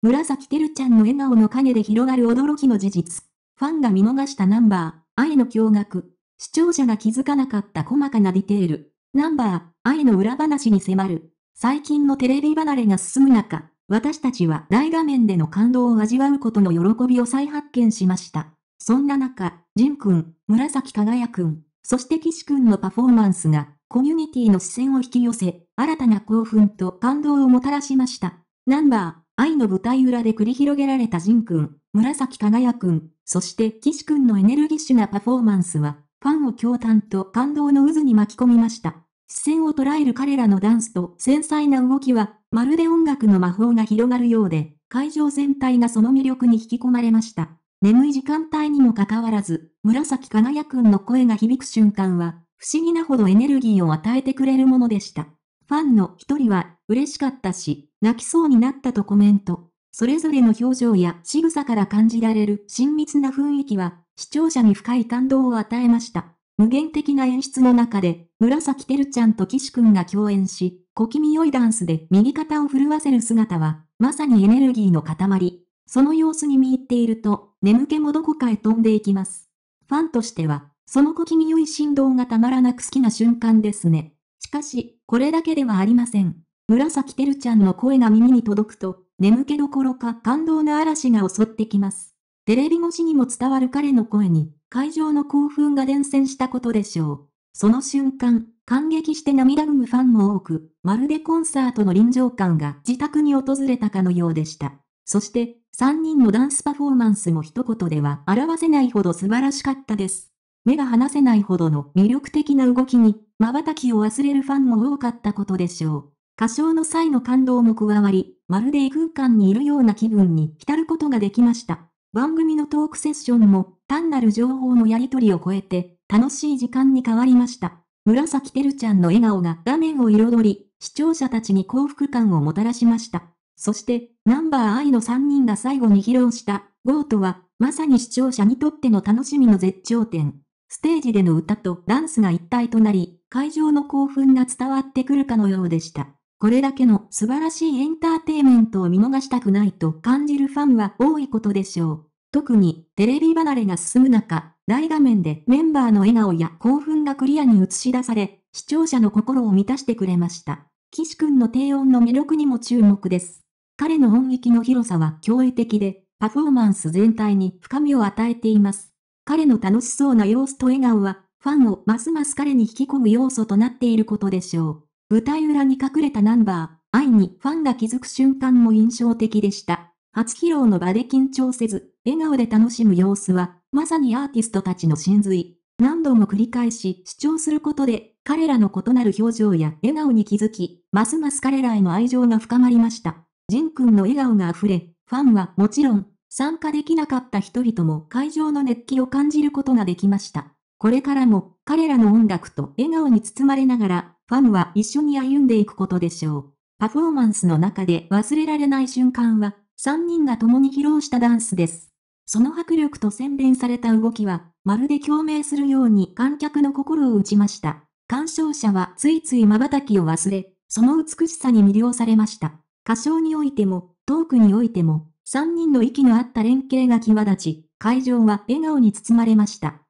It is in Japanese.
紫てるちゃんの笑顔の陰で広がる驚きの事実。ファンが見逃したナンバー、愛の驚愕。視聴者が気づかなかった細かなディテール。ナンバー、愛の裏話に迫る。最近のテレビ離れが進む中、私たちは大画面での感動を味わうことの喜びを再発見しました。そんな中、ジンくん、紫輝くん、そして岸くんのパフォーマンスが、コミュニティの視線を引き寄せ、新たな興奮と感動をもたらしました。ナンバー、愛の舞台裏で繰り広げられたく君、紫輝くん、そして岸んのエネルギッシュなパフォーマンスは、ファンを驚嘆と感動の渦に巻き込みました。視線を捉える彼らのダンスと繊細な動きは、まるで音楽の魔法が広がるようで、会場全体がその魅力に引き込まれました。眠い時間帯にもかかわらず、紫輝くんの声が響く瞬間は、不思議なほどエネルギーを与えてくれるものでした。ファンの一人は、嬉しかったし、泣きそうになったとコメント。それぞれの表情や仕草から感じられる親密な雰囲気は、視聴者に深い感動を与えました。無限的な演出の中で、紫てるちゃんと岸くんが共演し、小気味良いダンスで右肩を震わせる姿は、まさにエネルギーの塊。その様子に見入っていると、眠気もどこかへ飛んでいきます。ファンとしては、その小気味良い振動がたまらなく好きな瞬間ですね。しかし、これだけではありません。紫てるちゃんの声が耳に届くと、眠気どころか感動の嵐が襲ってきます。テレビ越しにも伝わる彼の声に、会場の興奮が伝染したことでしょう。その瞬間、感激して涙ぐむファンも多く、まるでコンサートの臨場感が自宅に訪れたかのようでした。そして、3人のダンスパフォーマンスも一言では表せないほど素晴らしかったです。目が離せないほどの魅力的な動きに、瞬きを忘れるファンも多かったことでしょう。歌唱の際の感動も加わり、まるで異空間にいるような気分に浸ることができました。番組のトークセッションも、単なる情報のやり取りを超えて、楽しい時間に変わりました。紫てるちゃんの笑顔が画面を彩り、視聴者たちに幸福感をもたらしました。そして、ナンバーアイの3人が最後に披露した、ゴートは、まさに視聴者にとっての楽しみの絶頂点。ステージでの歌とダンスが一体となり、会場の興奮が伝わってくるかのようでした。これだけの素晴らしいエンターテイメントを見逃したくないと感じるファンは多いことでしょう。特にテレビ離れが進む中、大画面でメンバーの笑顔や興奮がクリアに映し出され、視聴者の心を満たしてくれました。岸君の低音の魅力にも注目です。彼の音域の広さは驚異的で、パフォーマンス全体に深みを与えています。彼の楽しそうな様子と笑顔はファンをますます彼に引き込む要素となっていることでしょう。舞台裏に隠れたナンバー、愛にファンが気づく瞬間も印象的でした。初披露の場で緊張せず、笑顔で楽しむ様子は、まさにアーティストたちの真髄。何度も繰り返し主張することで、彼らの異なる表情や笑顔に気づき、ますます彼らへの愛情が深まりました。ジン君の笑顔が溢れ、ファンはもちろん、参加できなかった人々も会場の熱気を感じることができました。これからも彼らの音楽と笑顔に包まれながら、ファンは一緒に歩んでいくことでしょう。パフォーマンスの中で忘れられない瞬間は、3人が共に披露したダンスです。その迫力と洗練された動きは、まるで共鳴するように観客の心を打ちました。鑑賞者はついつい瞬きを忘れ、その美しさに魅了されました。歌唱においても、トークにおいても、3人の息の合った連携が際立ち、会場は笑顔に包まれました。